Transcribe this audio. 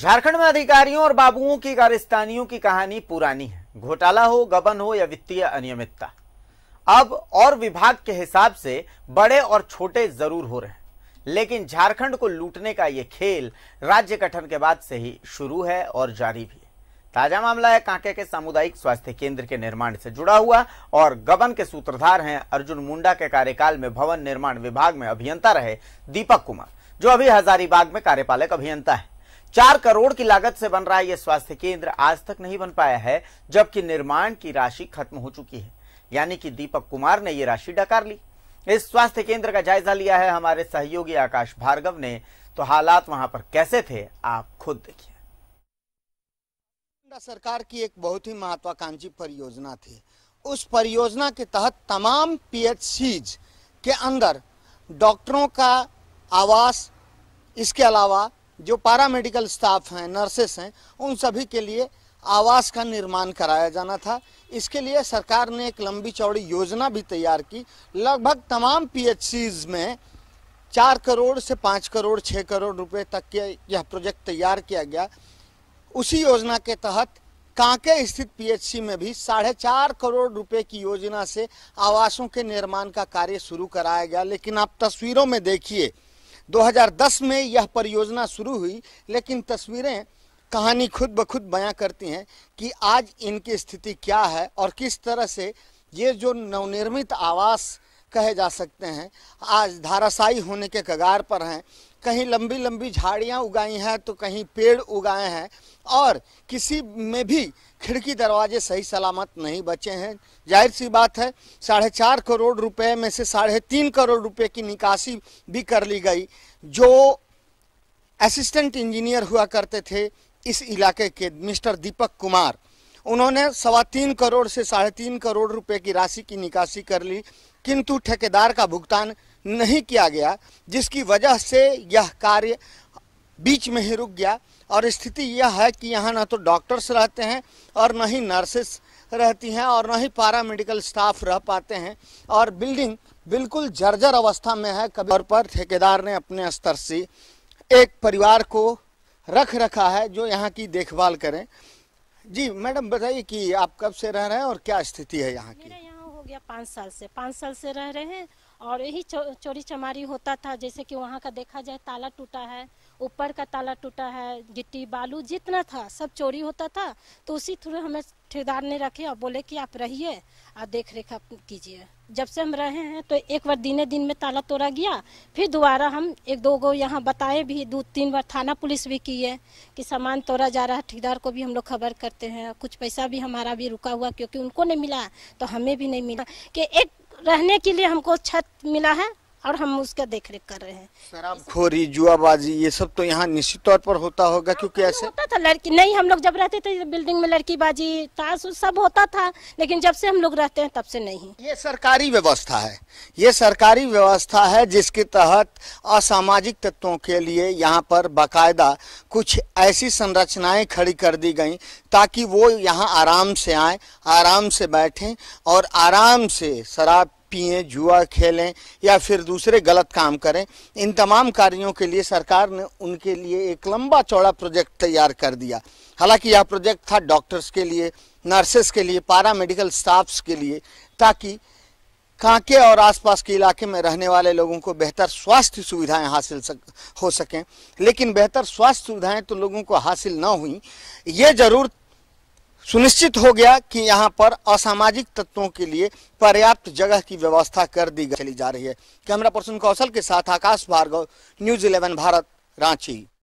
झारखंड में अधिकारियों और बाबुओं की कारिस्तानियों की कहानी पुरानी है घोटाला हो गबन हो या वित्तीय अनियमितता अब और विभाग के हिसाब से बड़े और छोटे जरूर हो रहे हैं लेकिन झारखंड को लूटने का यह खेल राज्य गठन के बाद से ही शुरू है और जारी भी ताजा मामला है कांके के सामुदायिक स्वास्थ्य केंद्र के निर्माण से जुड़ा हुआ और गबन के सूत्रधार हैं अर्जुन मुंडा के कार्यकाल में भवन निर्माण विभाग में अभियंता रहे दीपक कुमार जो अभी हजारीबाग में कार्यपालक अभियंता है चार करोड़ की लागत से बन रहा है यह स्वास्थ्य केंद्र आज तक नहीं बन पाया है जबकि निर्माण की राशि खत्म हो चुकी है यानी कि दीपक कुमार ने यह राशि डकार ली इस स्वास्थ्य केंद्र का जायजा लिया है हमारे सहयोगी आकाश भार्गव ने तो हालात वहां पर कैसे थे आप खुद देखिए सरकार की एक बहुत ही महत्वाकांक्षी परियोजना थी उस परियोजना के तहत तमाम पी के अंदर डॉक्टरों का आवास इसके अलावा जो पारा मेडिकल स्टाफ हैं नर्सेस हैं उन सभी के लिए आवास का निर्माण कराया जाना था इसके लिए सरकार ने एक लंबी चौड़ी योजना भी तैयार की लगभग तमाम पी में चार करोड़ से पाँच करोड़ छः करोड़ रुपए तक के यह प्रोजेक्ट तैयार किया गया उसी योजना के तहत कांके स्थित पीएचसी में भी साढ़े चार करोड़ रुपए की योजना से आवासों के निर्माण का कार्य शुरू कराया गया लेकिन आप तस्वीरों में देखिए 2010 में यह परियोजना शुरू हुई लेकिन तस्वीरें कहानी खुद ब खुद बयां करती हैं कि आज इनकी स्थिति क्या है और किस तरह से ये जो नवनिर्मित आवास कहे जा सकते हैं आज धाराशाई होने के कगार पर हैं कहीं लंबी लंबी झाड़ियाँ उगाई हैं तो कहीं पेड़ उगाए हैं और किसी में भी खिड़की दरवाजे सही सलामत नहीं बचे हैं जाहिर सी बात है साढ़े चार करोड़ रुपए में से साढ़े तीन करोड़ रुपए की निकासी भी कर ली गई जो असिस्टेंट इंजीनियर हुआ करते थे इस इलाके के मिस्टर दीपक कुमार उन्होंने सवा तीन करोड़ से साढ़े तीन करोड़ रुपए की राशि की निकासी कर ली किंतु ठेकेदार का भुगतान नहीं किया गया जिसकी वजह से यह कार्य बीच में ही रुक गया और स्थिति यह है कि यहाँ ना तो डॉक्टर्स रहते हैं और न ही नर्सेस रहती हैं और न ही पारा मेडिकल स्टाफ रह पाते हैं और बिल्डिंग बिल्कुल जर्जर अवस्था में है कभी तौर पर ठेकेदार ने अपने स्तर से एक परिवार को रख रखा है जो यहाँ की देखभाल करें जी मैडम बताइए कि आप कब से रह रहे हैं और क्या स्थिति है यहाँ की हो गया पाँच साल से पाँच साल से रह रहे हैं और यही चो, चोरी चमारी होता था जैसे कि वहाँ का देखा जाए ताला टूटा है ऊपर का ताला टूटा है गिट्टी बालू जितना था सब चोरी होता था तो उसी थ्रू हमें ठेकेदार ने रखे और बोले कि आप रहिए और देख रेख कीजिए जब से हम रहे हैं तो एक बार दिने दिन में ताला तोड़ा गया फिर दोबारा हम एक दो गो यहाँ बताए भी दो तीन बार थाना पुलिस भी किए कि सामान तोड़ा जा रहा है ठेकेदार को भी हम लोग खबर करते हैं कुछ पैसा भी हमारा भी रुका हुआ क्योंकि उनको नहीं मिला तो हमें भी नहीं मिला कि एक रहने के लिए हमको छत मिला है और हम उसका देख रेख कर रहे हैं शराबखोरी जुआबाजी ये सब तो यहाँ निश्चित तौर पर होता होगा क्योंकि हाँ, ऐसे होता था लड़की नहीं हम लोग जब रहते थे बिल्डिंग में लड़की बाजी ताश सब होता था लेकिन जब से हम लोग रहते हैं तब से नहीं ये सरकारी व्यवस्था है ये सरकारी व्यवस्था है जिसके तहत असामाजिक तत्वों के लिए यहाँ पर बाकायदा कुछ ऐसी संरचनाएं खड़ी कर दी गई ताकि वो यहाँ आराम से आए आराम से बैठें और आराम से शराब पिए जुआ खेलें या फिर दूसरे गलत काम करें इन तमाम कार्यों के लिए सरकार ने उनके लिए एक लंबा चौड़ा प्रोजेक्ट तैयार कर दिया हालांकि यह प्रोजेक्ट था डॉक्टर्स के लिए नर्सेस के लिए पारा मेडिकल स्टाफ्स के लिए ताकि कांके और आसपास के इलाके में रहने वाले लोगों को बेहतर स्वास्थ्य सुविधाएं हासिल सक, हो सकें लेकिन बेहतर स्वास्थ्य सुविधाएं तो लोगों को हासिल ना हुई ये ज़रूर सुनिश्चित हो गया कि यहाँ पर असामाजिक तत्वों के लिए पर्याप्त जगह की व्यवस्था कर दी चली जा रही है कैमरा पर्सन कौशल के साथ आकाश भार्गव न्यूज इलेवन भारत रांची